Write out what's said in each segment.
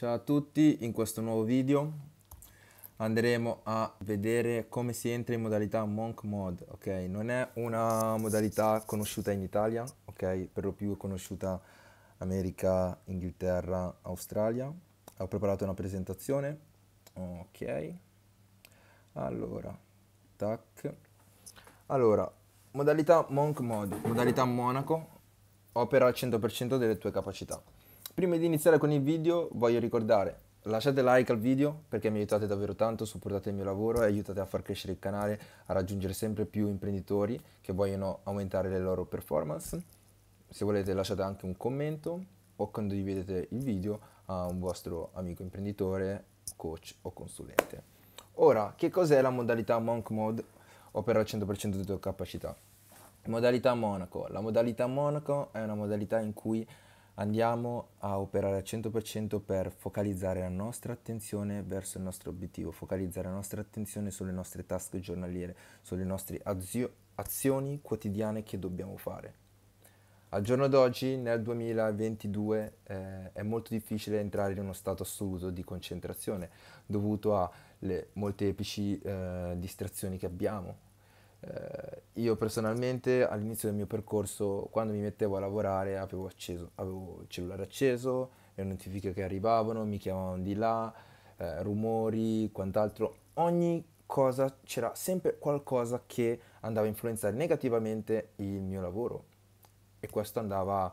Ciao a tutti, in questo nuovo video andremo a vedere come si entra in modalità Monk Mode, ok? Non è una modalità conosciuta in Italia, ok? Per lo più conosciuta America, Inghilterra, Australia. Ho preparato una presentazione, ok? Allora, tac. Allora, modalità Monk Mode, modalità Monaco, opera al 100% delle tue capacità. Prima di iniziare con il video voglio ricordare lasciate like al video perché mi aiutate davvero tanto, supportate il mio lavoro e aiutate a far crescere il canale, a raggiungere sempre più imprenditori che vogliono aumentare le loro performance. Se volete lasciate anche un commento o condividete il video a un vostro amico imprenditore, coach o consulente. Ora, che cos'è la modalità Monk Mode? Opera al 100% di tua capacità. Modalità Monaco. La modalità Monaco è una modalità in cui andiamo a operare al 100% per focalizzare la nostra attenzione verso il nostro obiettivo, focalizzare la nostra attenzione sulle nostre task giornaliere, sulle nostre azio- azioni quotidiane che dobbiamo fare. Al giorno d'oggi, nel 2022, eh, è molto difficile entrare in uno stato assoluto di concentrazione dovuto alle molteplici eh, distrazioni che abbiamo, eh, io personalmente all'inizio del mio percorso, quando mi mettevo a lavorare, avevo, acceso, avevo il cellulare acceso, le notifiche che arrivavano, mi chiamavano di là, eh, rumori, quant'altro. Ogni cosa c'era sempre qualcosa che andava a influenzare negativamente il mio lavoro e questo andava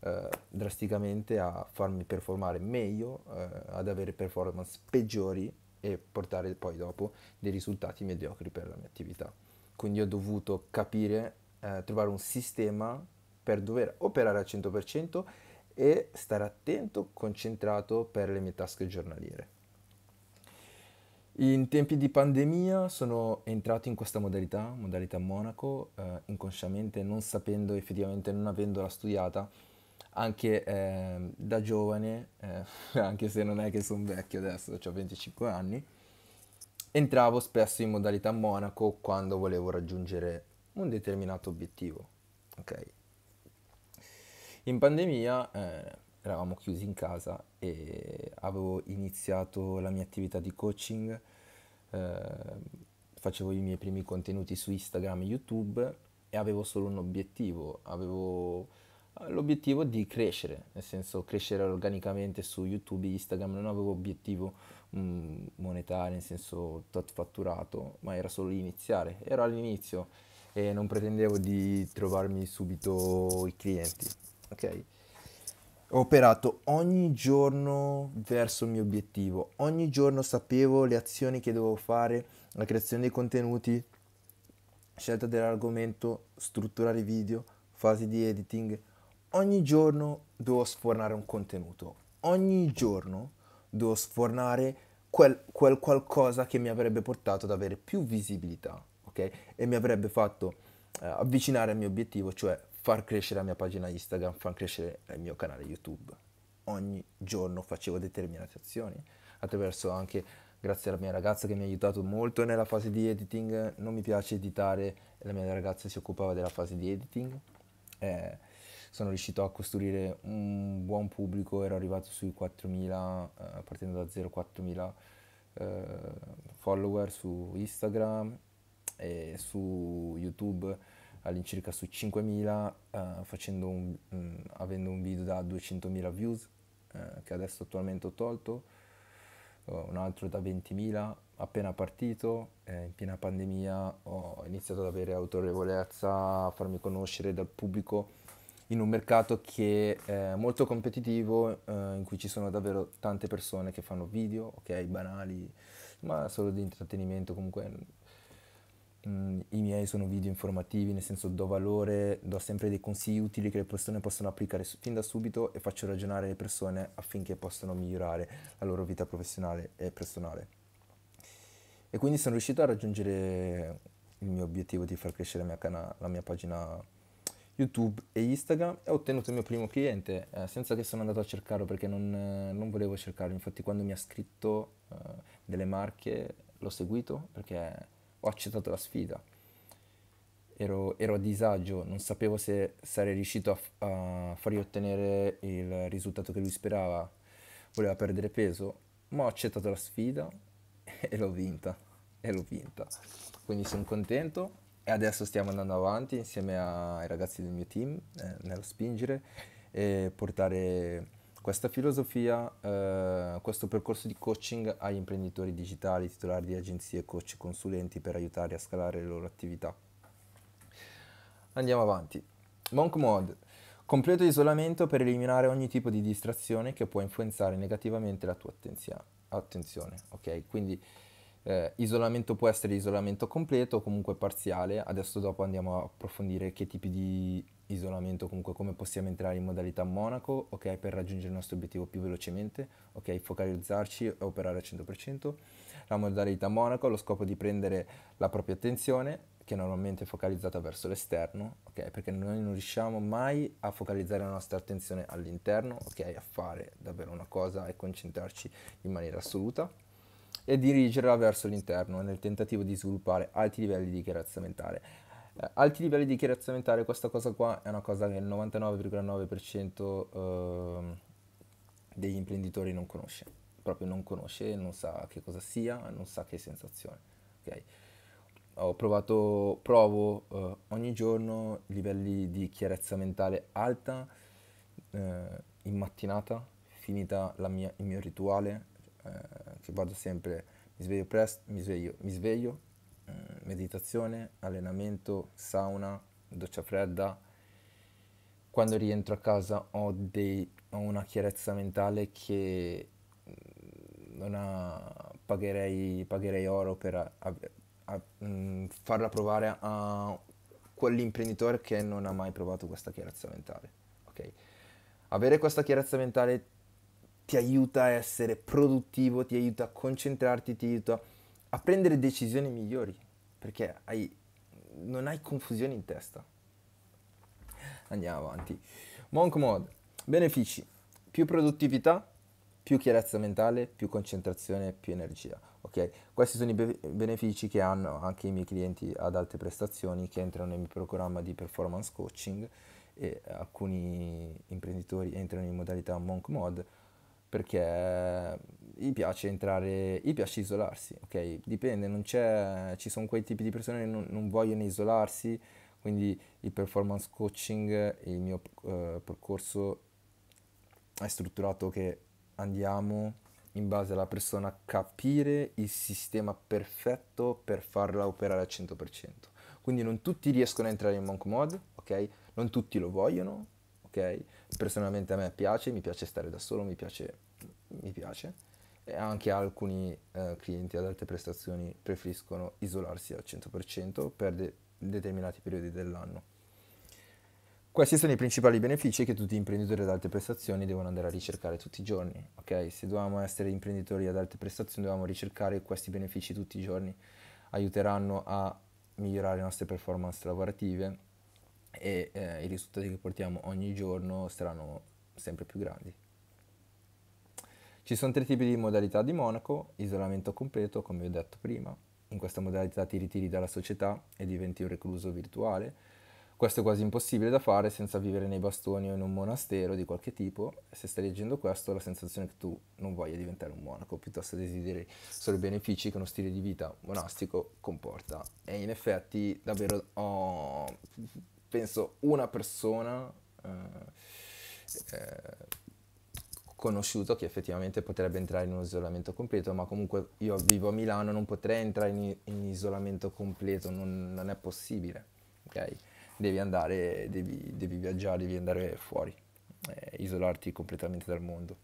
eh, drasticamente a farmi performare meglio, eh, ad avere performance peggiori e portare poi dopo dei risultati mediocri per la mia attività. Quindi ho dovuto capire, eh, trovare un sistema per dover operare al 100% e stare attento, concentrato per le mie tasche giornaliere. In tempi di pandemia sono entrato in questa modalità, modalità Monaco, eh, inconsciamente, non sapendo effettivamente, non avendola studiata, anche eh, da giovane, eh, anche se non è che sono vecchio adesso, ho 25 anni, entravo spesso in modalità monaco quando volevo raggiungere un determinato obiettivo. Ok. In pandemia eh, eravamo chiusi in casa e avevo iniziato la mia attività di coaching, eh, facevo i miei primi contenuti su Instagram e YouTube e avevo solo un obiettivo, avevo l'obiettivo di crescere, nel senso crescere organicamente su YouTube, Instagram, non avevo obiettivo mh, mm, monetario, nel senso tot fatturato, ma era solo iniziare, ero all'inizio e non pretendevo di trovarmi subito i clienti, ok? Ho operato ogni giorno verso il mio obiettivo, ogni giorno sapevo le azioni che dovevo fare, la creazione dei contenuti, scelta dell'argomento, strutturare i video, fasi di editing, ogni giorno devo sfornare un contenuto, ogni giorno devo sfornare quel, quel qualcosa che mi avrebbe portato ad avere più visibilità, ok? E mi avrebbe fatto eh, avvicinare al mio obiettivo, cioè far crescere la mia pagina Instagram, far crescere il mio canale YouTube. Ogni giorno facevo determinate azioni, attraverso anche, grazie alla mia ragazza che mi ha aiutato molto nella fase di editing, non mi piace editare, la mia ragazza si occupava della fase di editing. Eh, sono riuscito a costruire un buon pubblico, ero arrivato sui 4.000, eh, partendo da 0.4.000 eh, follower su Instagram e su YouTube all'incirca su 5.000 eh, un, mh, mm, avendo un video da 200.000 views eh, che adesso attualmente ho tolto, un altro da 20.000 appena partito, eh, in piena pandemia ho iniziato ad avere autorevolezza, a farmi conoscere dal pubblico in un mercato che è molto competitivo, eh, in cui ci sono davvero tante persone che fanno video, ok, banali, ma solo di intrattenimento comunque. Mm, I miei sono video informativi, nel senso do valore, do sempre dei consigli utili che le persone possono applicare fin da subito e faccio ragionare le persone affinché possano migliorare la loro vita professionale e personale. E quindi sono riuscito a raggiungere il mio obiettivo di far crescere la mia, cana- la mia pagina YouTube e Instagram e ho ottenuto il mio primo cliente eh, senza che sono andato a cercarlo perché non, eh, non volevo cercarlo. Infatti quando mi ha scritto eh, delle marche l'ho seguito perché ho accettato la sfida. Ero, ero a disagio, non sapevo se sarei riuscito a, f- a fargli ottenere il risultato che lui sperava. Voleva perdere peso, ma ho accettato la sfida e l'ho vinta. E l'ho vinta. Quindi sono contento e adesso stiamo andando avanti insieme ai ragazzi del mio team eh, nello spingere e portare questa filosofia, eh, questo percorso di coaching agli imprenditori digitali, titolari di agenzie, coach, consulenti per aiutarli a scalare le loro attività. Andiamo avanti. Monk Mode. Completo isolamento per eliminare ogni tipo di distrazione che può influenzare negativamente la tua attenzione. attenzione ok, quindi eh, isolamento può essere isolamento completo o comunque parziale, adesso dopo andiamo a approfondire che tipi di isolamento, comunque come possiamo entrare in modalità monaco, ok, per raggiungere il nostro obiettivo più velocemente, ok, focalizzarci e operare al 100%, la modalità monaco ha lo scopo di prendere la propria attenzione che normalmente è focalizzata verso l'esterno, ok? Perché noi non riusciamo mai a focalizzare la nostra attenzione all'interno, ok? A fare davvero una cosa e concentrarci in maniera assoluta e dirigerla verso l'interno nel tentativo di sviluppare alti livelli di chiarezza mentale. Eh, alti livelli di chiarezza mentale, questa cosa qua è una cosa che il 99,9% eh, degli imprenditori non conosce, proprio non conosce, non sa che cosa sia, non sa che sensazione. Okay? Ho provato, provo eh, ogni giorno livelli di chiarezza mentale alta eh, in mattinata, finita mia, il mio rituale, eh, che vado sempre, mi sveglio presto, mi sveglio, mi sveglio eh, meditazione, allenamento, sauna, doccia fredda. Quando rientro a casa ho, dei, ho una chiarezza mentale che mm, non ha, pagherei, pagherei oro per a, a, a, mh, mm, farla provare a quell'imprenditore che non ha mai provato questa chiarezza mentale. Okay? Avere questa chiarezza mentale ti aiuta a essere produttivo, ti aiuta a concentrarti, ti aiuta a prendere decisioni migliori, perché hai, non hai confusione in testa. Andiamo avanti. Monk Mode. Benefici. Più produttività, più chiarezza mentale, più concentrazione, più energia. Ok, questi sono i be- benefici che hanno anche i miei clienti ad alte prestazioni che entrano nel mio programma di performance coaching e alcuni imprenditori entrano in modalità Monk Mode perché eh, gli piace entrare, gli piace isolarsi, ok? Dipende, ci sono quei tipi di persone che non, non, vogliono isolarsi, quindi il performance coaching, il mio eh, percorso è strutturato che andiamo in base alla persona a capire il sistema perfetto per farla operare al 100%. Quindi non tutti riescono a entrare in monk mod, ok? Non tutti lo vogliono, ok? personalmente a me piace, mi piace stare da solo, mi piace, mi piace. e anche alcuni eh, clienti ad alte prestazioni preferiscono isolarsi al 100% per de- determinati periodi dell'anno. Questi sono i principali benefici che tutti gli imprenditori ad alte prestazioni devono andare a ricercare tutti i giorni, ok? Se dovevamo essere imprenditori ad alte prestazioni dovevamo ricercare questi benefici tutti i giorni, aiuteranno a migliorare le nostre performance lavorative, e eh, i risultati che portiamo ogni giorno saranno sempre più grandi. Ci sono tre tipi di modalità di Monaco, isolamento completo come ho detto prima, in questa modalità ti ritiri dalla società e diventi un recluso virtuale, questo è quasi impossibile da fare senza vivere nei bastoni o in un monastero di qualche tipo. Se stai leggendo questo, la sensazione è che tu non voglia diventare un monaco, piuttosto desideri solo i benefici che uno stile di vita monastico comporta. E in effetti, davvero, oh, penso una persona eh, eh, conosciuto che effettivamente potrebbe entrare in un isolamento completo, ma comunque io vivo a Milano, non potrei entrare in, in isolamento completo, non, non, è possibile, ok? Devi andare, devi, devi viaggiare, devi andare fuori, eh, isolarti completamente dal mondo.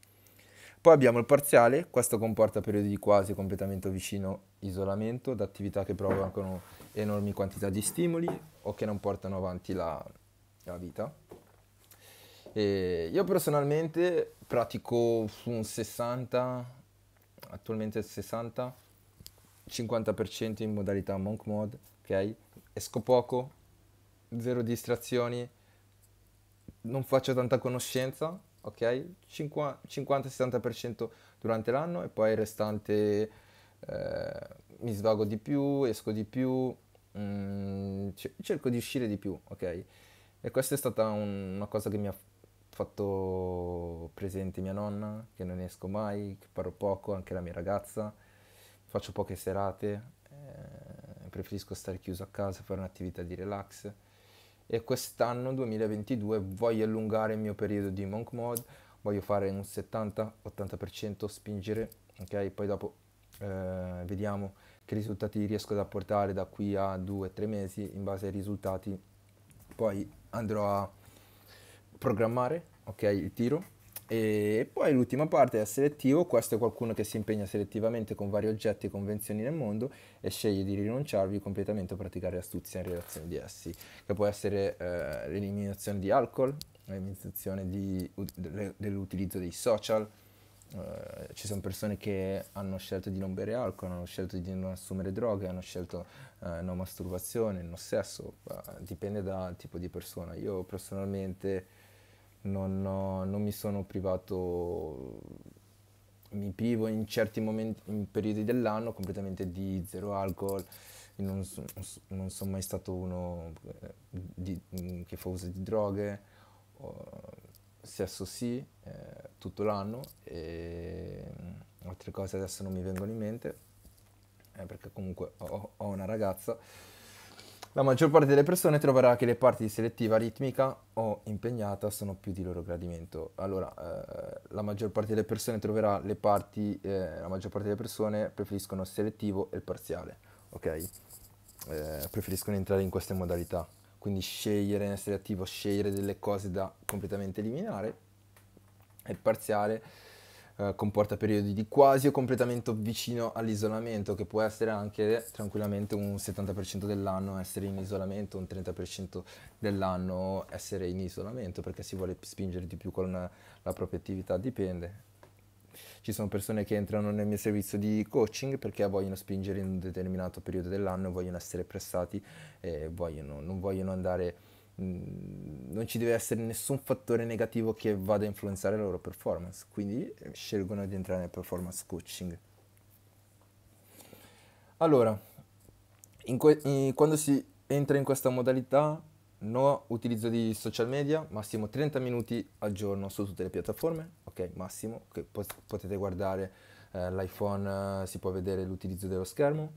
Poi abbiamo il parziale, questo comporta periodi di quasi completamento vicino isolamento, da attività che provocano enormi quantità di stimoli o che non portano avanti la, la vita. E io personalmente pratico un 60, attualmente 60, 50% in modalità monk mode, ok? Esco poco, zero distrazioni, non faccio tanta conoscenza, ok? 50-60% durante l'anno e poi il restante eh, mi svago di più, esco di più, mh, mm, cerco di uscire di più, ok? E questa è stata un, una cosa che mi ha fatto presente mia nonna, che non esco mai, che parlo poco, anche la mia ragazza, faccio poche serate, eh, preferisco stare chiuso a casa, fare un'attività di relax. E quest'anno, 2022, voglio allungare il mio periodo di monk mode, voglio fare un 70-80%, spingere, ok? Poi dopo eh, vediamo che risultati riesco ad apportare da qui a due o tre mesi, in base ai risultati poi andrò a programmare okay, il tiro e poi l'ultima parte è selettivo, questo è qualcuno che si impegna selettivamente con vari oggetti e convenzioni nel mondo e sceglie di rinunciarvi completamente o praticare astuzia in relazione di essi, che può essere eh, l'eliminazione di alcol, l'eliminazione dell'utilizzo dei social, eh, ci sono persone che hanno scelto di non bere alcol, hanno scelto di non assumere droghe, hanno scelto uh, no masturbazione, non sesso, uh, dipende dal tipo di persona. Io personalmente non, ho, non, mi sono privato, mi privo in certi momenti, in periodi dell'anno completamente di zero alcol. Non, so, non sono mai stato uno di, che fa uso di droghe sesso sì eh, tutto l'anno e mm, altre cose adesso non mi vengono in mente eh, perché comunque ho, ho, una ragazza la maggior parte delle persone troverà che le parti di selettiva ritmica o impegnata sono più di loro gradimento allora eh, la maggior parte delle persone troverà le parti eh, la maggior parte delle persone preferiscono il selettivo e il parziale ok eh, preferiscono entrare in queste modalità quindi scegliere, essere attivo, scegliere delle cose da completamente eliminare. Il parziale eh, comporta periodi di quasi o completamente vicino all'isolamento, che può essere anche tranquillamente un 70% dell'anno essere in isolamento, un 30% dell'anno essere in isolamento, perché si vuole spingere di più con la propria attività, dipende ci sono persone che entrano nel mio servizio di coaching perché vogliono spingere in un determinato periodo dell'anno, vogliono essere pressati, e vogliono, non vogliono andare, mh, mm, non ci deve essere nessun fattore negativo che vada a influenzare la loro performance, quindi eh, scelgono di entrare nel performance coaching. Allora, in que- in, quando si entra in questa modalità no utilizzo di social media, massimo 30 minuti al giorno su tutte le piattaforme, ok, massimo, che okay, potete guardare eh, l'iPhone, eh, si può vedere l'utilizzo dello schermo,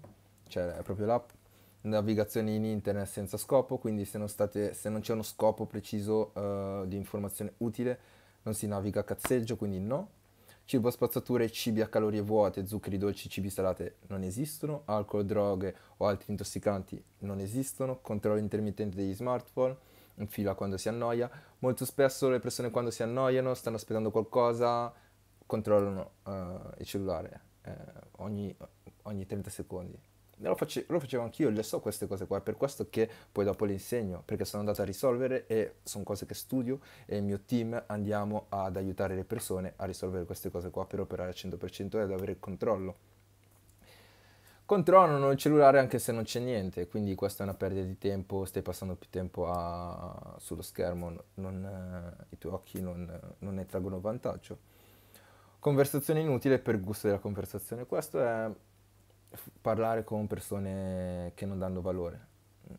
cioè è proprio l'app, navigazione in internet senza scopo, quindi se non, state, se non c'è uno scopo preciso eh, di informazione utile non si naviga a cazzeggio, quindi no, Cibo, a spazzature, cibi a calorie vuote, zuccheri dolci, cibi salate non esistono, alcol, droghe o altri intossicanti non esistono, controllo intermittente degli smartphone, fila quando si annoia. Molto spesso le persone quando si annoiano, stanno aspettando qualcosa, controllano uh, il cellulare eh, ogni, ogni 30 secondi. Lo, face, lo facevo anch'io, le so queste cose qua, per questo che poi dopo le insegno, perché sono andato a risolvere e sono cose che studio e il mio team andiamo ad aiutare le persone a risolvere queste cose qua per operare al 100% e ad avere il controllo. Controllano il cellulare anche se non c'è niente, quindi questa è una perdita di tempo, stai passando più tempo a, sullo schermo, non, eh, i tuoi occhi non, non ne traggono vantaggio. Conversazione inutile per gusto della conversazione, questo è parlare con persone che non danno valore,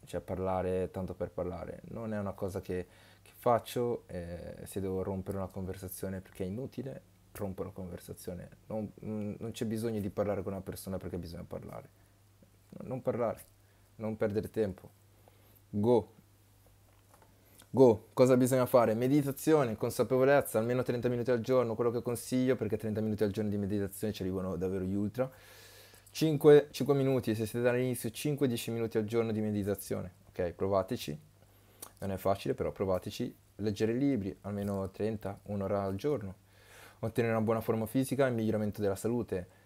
cioè parlare tanto per parlare, non è una cosa che, che faccio, eh, se devo rompere una conversazione perché è inutile, rompo la conversazione, non, mm, non c'è bisogno di parlare con una persona perché bisogna parlare, non parlare, non perdere tempo, go. Go, cosa bisogna fare? Meditazione, consapevolezza, almeno 30 minuti al giorno, quello che consiglio perché 30 minuti al giorno di meditazione ci arrivano davvero gli ultra. 5, 5 minuti, se siete dall'inizio, 5-10 minuti al giorno di meditazione, ok? Provateci, non è facile però provateci, leggere libri, almeno 30, un'ora al giorno, ottenere una buona forma fisica e il miglioramento della salute.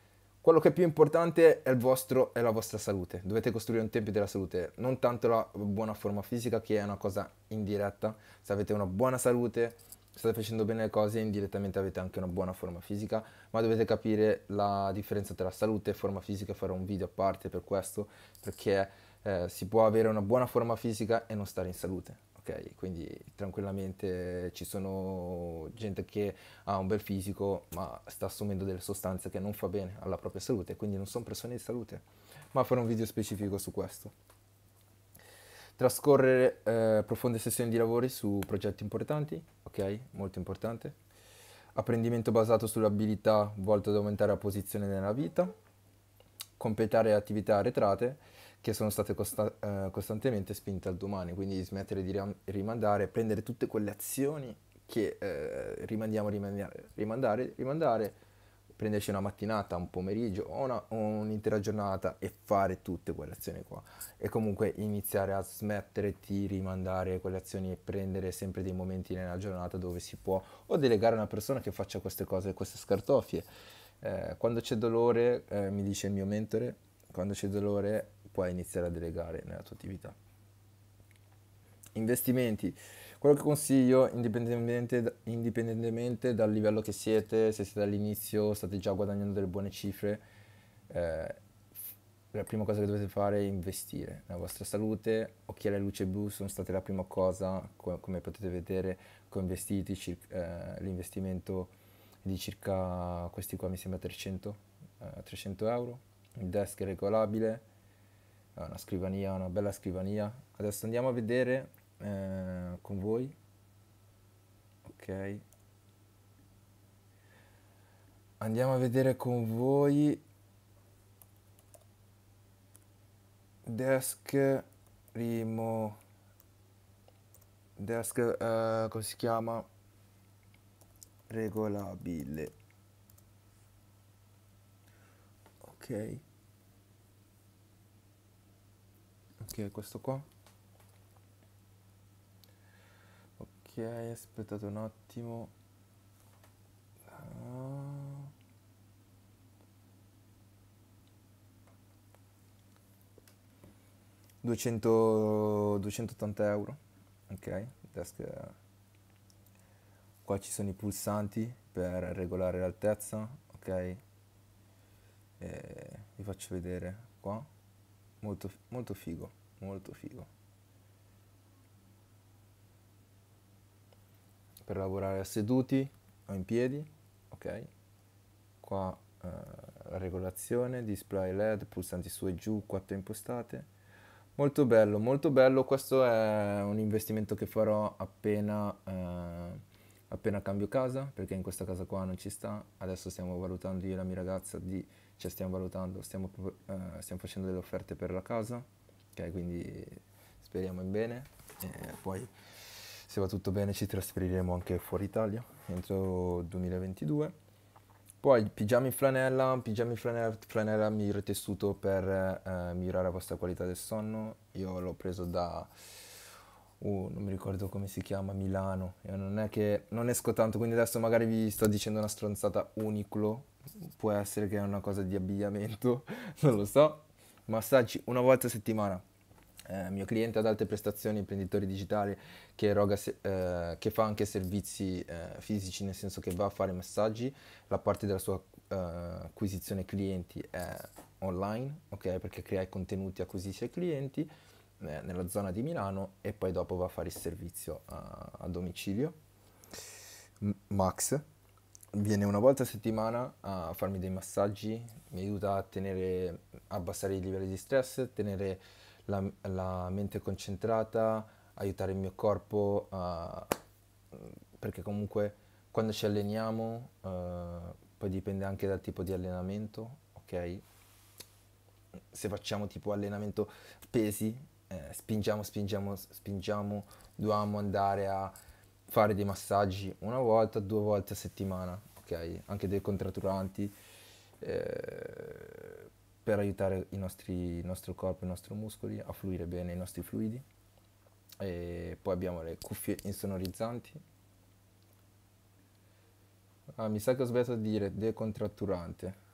Quello che è più importante è, vostro, è la vostra salute, dovete costruire un tempio della salute, non tanto la buona forma fisica che è una cosa indiretta, se avete una buona salute state facendo bene le cose indirettamente avete anche una buona forma fisica, ma dovete capire la differenza tra salute e forma fisica, farò un video a parte per questo, perché eh, si può avere una buona forma fisica e non stare in salute. ok? Quindi tranquillamente ci sono gente che ha un bel fisico ma sta assumendo delle sostanze che non fa bene alla propria salute, quindi non sono persone di salute. Ma farò un video specifico su questo trascorrere eh, profonde sessioni di lavori su progetti importanti, ok? Molto importante. Apprendimento basato sull'abilità volto ad aumentare la posizione nella vita. Completare attività arretrate che sono state costa- eh, costantemente spinte al domani, quindi smettere di ram- rimandare, prendere tutte quelle azioni che eh, rimandiamo, rimandiamo, rimandare, rimandare prenderci una mattinata, un pomeriggio o, una, un'intera giornata e fare tutte quelle azioni qua. E comunque iniziare a smettere di rimandare quelle azioni e prendere sempre dei momenti nella giornata dove si può o delegare a una persona che faccia queste cose, queste scartofie. Eh, quando c'è dolore, eh, mi dice il mio mentore, quando c'è dolore puoi iniziare a delegare nella tua attività. Investimenti. Quello che consiglio, indipendentemente, indipendentemente dal livello che siete, se siete all'inizio, state già guadagnando delle buone cifre, eh, la prima cosa che dovete fare è investire nella vostra salute. Occhiali a luce blu sono state la prima cosa, co come potete vedere, che ho investito eh, l'investimento di circa, questi qua mi sembra 300, eh, 300 euro, il desk regolabile, una scrivania, una bella scrivania. Adesso andiamo a vedere eh, con voi. Ok. Andiamo a vedere con voi desk primo desk eh, come si chiama regolabile ok ok questo qua aspettate un attimo. Ah. Duecento, 280 euro ok desk qua ci sono i pulsanti per regolare l'altezza ok e eh, vi faccio vedere qua molto, molto figo molto figo per lavorare seduti o in piedi, ok? Qua eh, regolazione, display LED, pulsanti su e giù, quattro impostate. Molto bello, molto bello, questo è un investimento che farò appena, eh, appena cambio casa, perché in questa casa qua non ci sta, adesso stiamo valutando io e la mia ragazza, di, cioè stiamo valutando, stiamo, eh, stiamo facendo delle offerte per la casa, ok? Quindi speriamo in bene e poi se va tutto bene ci trasferiremo anche fuori Italia entro 2022. Poi pigiama in flanella, pigiama in flanella, flanella tessuto per eh, migliorare la vostra qualità del sonno. Io l'ho preso da, uh, non mi ricordo come si chiama, Milano. Io non è che non esco tanto, quindi adesso magari vi sto dicendo una stronzata uniclo. Può essere che è una cosa di abbigliamento, non lo so. Massaggi una volta a settimana, eh, mio cliente ad alte prestazioni, imprenditore digitale che, eroga, eh, che fa anche servizi eh, fisici, nel senso che va a fare massaggi, la parte della sua eh, acquisizione clienti è online, ok? Perché crea i contenuti, acquisisce i clienti eh, nella zona di Milano e poi dopo va a fare il servizio a, a domicilio. Max viene una volta a settimana a farmi dei massaggi, mi aiuta a tenere, a abbassare i livelli di stress, tenere la, la mente concentrata, aiutare il mio corpo, uh, perché comunque quando ci alleniamo, uh, poi dipende anche dal tipo di allenamento, ok? Se facciamo tipo allenamento pesi, eh, spingiamo, spingiamo, spingiamo, dobbiamo andare a fare dei massaggi una volta, due volte a settimana, ok? Anche dei contratturanti. Eh, per aiutare i nostri, il nostro corpo, i nostri muscoli a fluire bene, i nostri fluidi. E poi abbiamo le cuffie insonorizzanti. Ah, mi sa che ho sbagliato di dire decontratturante.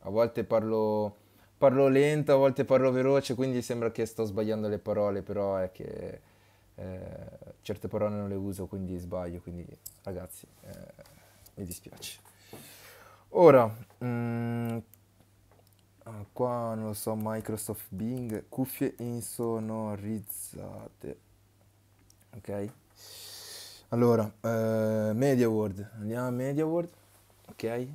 A volte parlo, parlo lento, a volte parlo veloce, quindi sembra che sto sbagliando le parole, però è che eh, certe parole non le uso, quindi sbaglio. Quindi ragazzi, eh, mi dispiace. Ora, mh, mm, qua non lo so Microsoft Bing cuffie insonorizzate ok allora eh, Media World andiamo a Media World ok eh,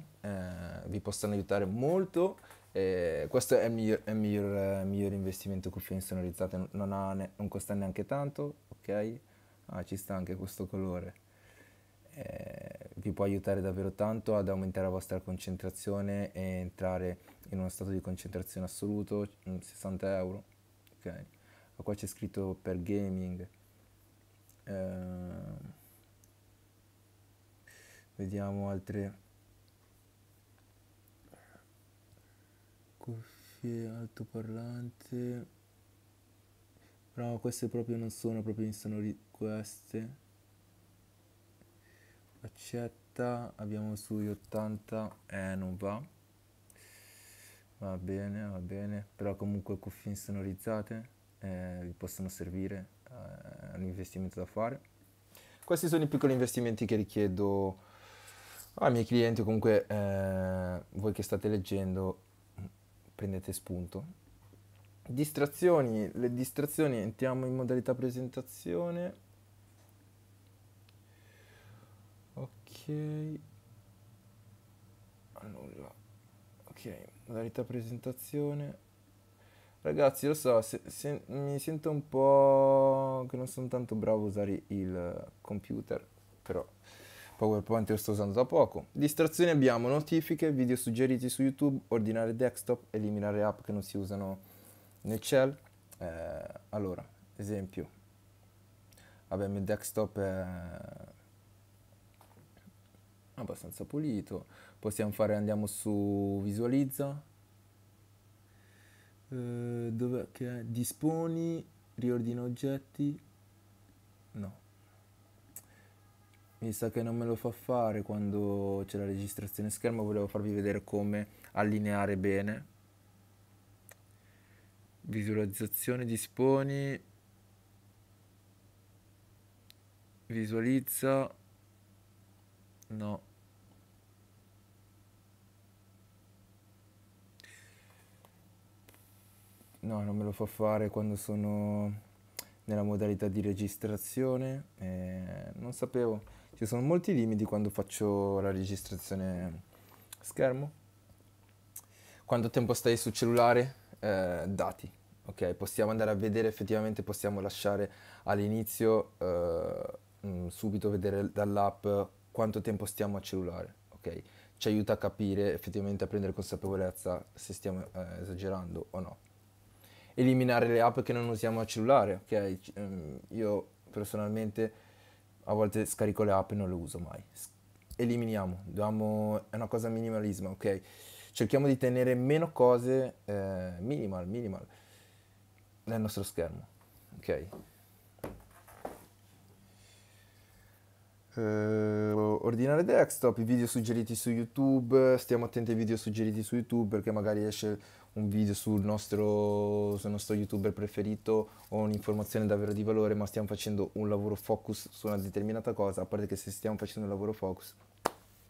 vi possono aiutare molto eh, questo è il miglior, è il miglior, eh, miglior investimento cuffie insonorizzate non, ha ne, non costa neanche tanto ok ah, ci sta anche questo colore eh, vi può aiutare davvero tanto ad aumentare la vostra concentrazione e entrare in uno stato di concentrazione assoluto, 60 mm, euro. Ok, qua c'è scritto per gaming. Eh, vediamo altre. Cuffie, altoparlante. Però queste proprio non sono proprio in queste accetta abbiamo sui 80 eh non va va bene va bene però comunque cuffie insonorizzate eh, vi possono servire è eh, un investimento da fare questi sono i piccoli investimenti che richiedo ai miei clienti comunque eh, voi che state leggendo prendete spunto distrazioni le distrazioni entriamo in modalità presentazione ok annulla ok modalità presentazione ragazzi lo so se, se, mi sento un po' che non sono tanto bravo a usare il computer però PowerPoint lo sto usando da poco. Distrazioni abbiamo notifiche, video suggeriti su YouTube, ordinare desktop, eliminare app che non si usano nel cell. Eh, allora, esempio. Vabbè, il mio desktop è abbastanza pulito. Possiamo fare, andiamo su visualizza. Uh, dove che è? Disponi, riordino oggetti. No. Mi sa che non me lo fa fare quando c'è la registrazione schermo, volevo farvi vedere come allineare bene. Visualizzazione, disponi, visualizza No. No, non me lo fa fare quando sono nella modalità di registrazione. Eh, non sapevo, ci sono molti limiti quando faccio la registrazione schermo. Quanto tempo stai sul cellulare? Eh, dati. Ok, possiamo andare a vedere effettivamente, possiamo lasciare all'inizio eh, mm, subito vedere dall'app quanto tempo stiamo al cellulare, ok? Ci aiuta a capire effettivamente a prendere consapevolezza se stiamo eh, esagerando o no. Eliminare le app che non usiamo al cellulare, ok? Ehm, io personalmente a volte scarico le app e non le uso mai. Eliminiamo, dobbiamo, è una cosa minimalismo, ok? Cerchiamo di tenere meno cose eh, minimal, minimal nel nostro schermo, ok? eh, ordinare desktop, i video suggeriti su YouTube, stiamo attenti ai video suggeriti su YouTube perché magari esce un video sul nostro, sul nostro youtuber preferito o un'informazione davvero di valore, ma stiamo facendo un lavoro focus su una determinata cosa, a parte che se stiamo facendo un lavoro focus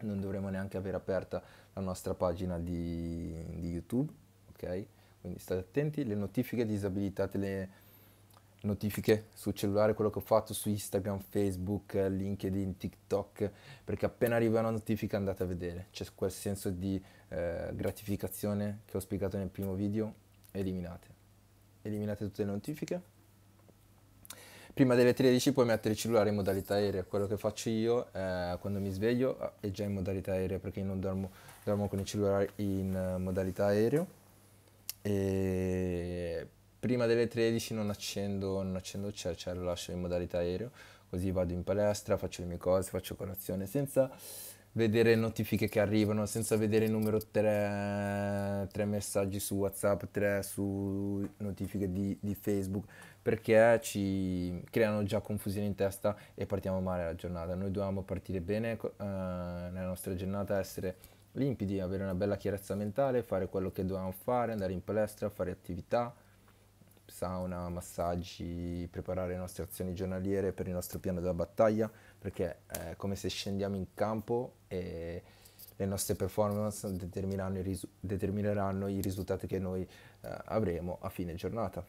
non dovremmo neanche avere aperta la nostra pagina di, di YouTube, ok? Quindi state attenti, le notifiche disabilitatele notifiche sul cellulare, quello che ho fatto su Instagram, Facebook, LinkedIn, TikTok, perché appena arriva una notifica andate a vedere, c'è quel senso di eh, gratificazione che ho spiegato nel primo video, eliminate. Eliminate tutte le notifiche. Prima delle 13 puoi mettere il cellulare in modalità aerea, quello che faccio io eh, quando mi sveglio ah, è già in modalità aerea perché io non dormo, dormo con il cellulare in eh, modalità aereo. E prima delle 13 non accendo, non accendo il cellulare, lo lascio in modalità aereo, così vado in palestra, faccio le mie cose, faccio colazione senza vedere notifiche che arrivano, senza vedere il numero 3, 3 messaggi su WhatsApp, 3 su notifiche di, di, Facebook, perché ci creano già confusione in testa e partiamo male la giornata. Noi dobbiamo partire bene eh, nella nostra giornata, essere limpidi, avere una bella chiarezza mentale, fare quello che dobbiamo fare, andare in palestra, fare attività sauna, massaggi, preparare le nostre azioni giornaliere per il nostro piano della battaglia, perché è eh, come se scendiamo in campo e le nostre performance determineranno i, risu- determineranno i risultati che noi eh, avremo a fine giornata.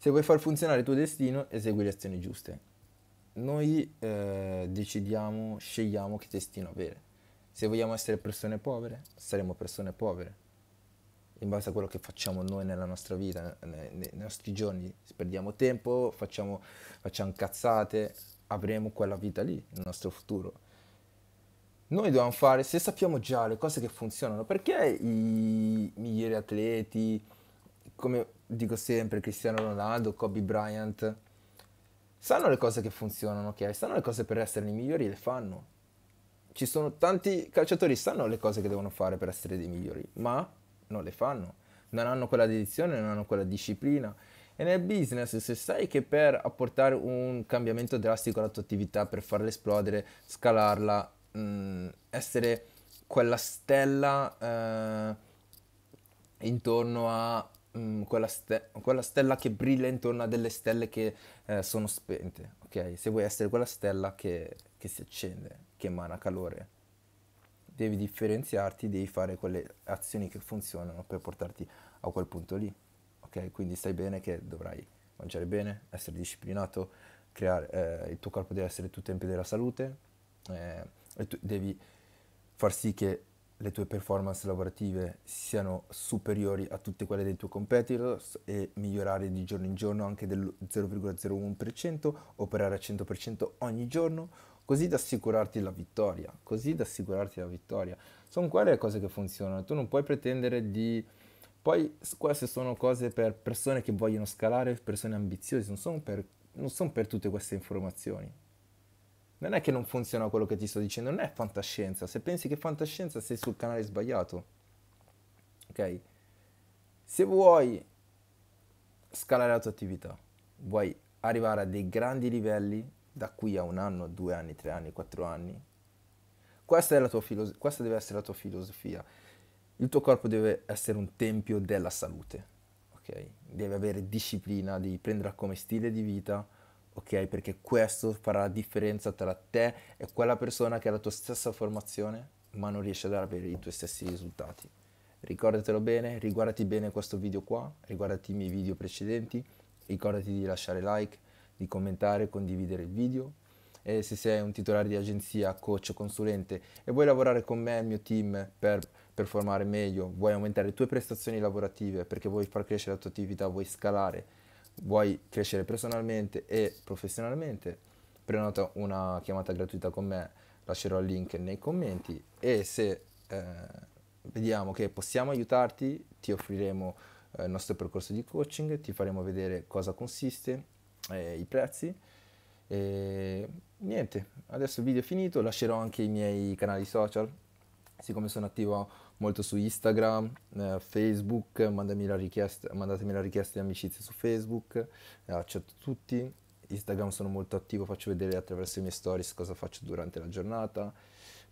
Se vuoi far funzionare il tuo destino, esegui le azioni giuste. Noi eh, decidiamo, scegliamo che destino avere. Se vogliamo essere persone povere, saremo persone povere in base a quello che facciamo noi nella nostra vita, nei, nei nostri giorni, perdiamo tempo, facciamo, facciamo cazzate, avremo quella vita lì, il nostro futuro. Noi dobbiamo fare, se sappiamo già le cose che funzionano, perché i migliori atleti, come dico sempre, Cristiano Ronaldo, Kobe Bryant, sanno le cose che funzionano, ok? Sanno le cose per essere i migliori e le fanno. Ci sono tanti calciatori che sanno le cose che devono fare per essere dei migliori, ma non le fanno, non hanno quella dedizione, non hanno quella disciplina. E nel business, se sai che per apportare un cambiamento drastico alla tua attività, per farla esplodere, scalarla, mh, mm, essere quella stella eh, intorno a mh, mm, quella, ste- quella, stella che brilla intorno a delle stelle che eh, sono spente, ok? Se vuoi essere quella stella che, che si accende, che emana calore devi differenziarti, devi fare quelle azioni che funzionano per portarti a quel punto lì. Ok? Quindi stai bene che dovrai mangiare bene, essere disciplinato, creare, eh, il tuo corpo deve essere tutto in piedi della salute, eh, e tu devi far sì che le tue performance lavorative siano superiori a tutte quelle dei tuoi competitors e migliorare di giorno in giorno anche del 0,01%, operare al 100% ogni giorno così da assicurarti la vittoria, così da assicurarti la vittoria. Sono quelle le cose che funzionano, tu non puoi pretendere di... Poi queste sono cose per persone che vogliono scalare, persone ambiziose, non sono per, non sono per tutte queste informazioni. Non è che non funziona quello che ti sto dicendo, non è fantascienza. Se pensi che è fantascienza sei sul canale sbagliato. Ok? Se vuoi scalare la tua attività, vuoi arrivare a dei grandi livelli, da qui a un anno, due anni, tre anni, quattro anni. Questa, filos- questa deve essere la tua filosofia. Il tuo corpo deve essere un tempio della salute, ok? Devi avere disciplina, devi prenderla come stile di vita, ok? Perché questo farà la differenza tra te e quella persona che ha la tua stessa formazione, ma non riesce ad avere i tuoi stessi risultati. Ricordatelo bene, riguardati bene questo video qua, riguardati i miei video precedenti, ricordati di lasciare like, di commentare, condividere il video. E se sei un titolare di agenzia, coach o consulente e vuoi lavorare con me e il mio team per performare meglio, vuoi aumentare le tue prestazioni lavorative perché vuoi far crescere la tua attività, vuoi scalare, vuoi crescere personalmente e professionalmente, prenota una chiamata gratuita con me, lascerò il link nei commenti e se eh, vediamo che possiamo aiutarti, ti offriremo eh, il nostro percorso di coaching, ti faremo vedere cosa consiste eh, i prezzi. E niente, adesso il video è finito, lascerò anche i miei canali social, siccome sono attivo molto su Instagram, eh, Facebook, mandatemi la, richiesta, mandatemi la richiesta di amicizia su Facebook, eh, accetto tutti, Instagram sono molto attivo, faccio vedere attraverso i miei stories cosa faccio durante la giornata,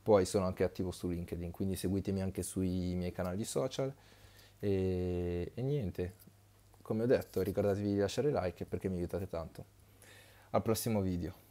poi sono anche attivo su LinkedIn, quindi seguitemi anche sui miei canali social e, e niente, come ho detto ricordatevi di lasciare like perché mi aiutate tanto. Al prossimo video.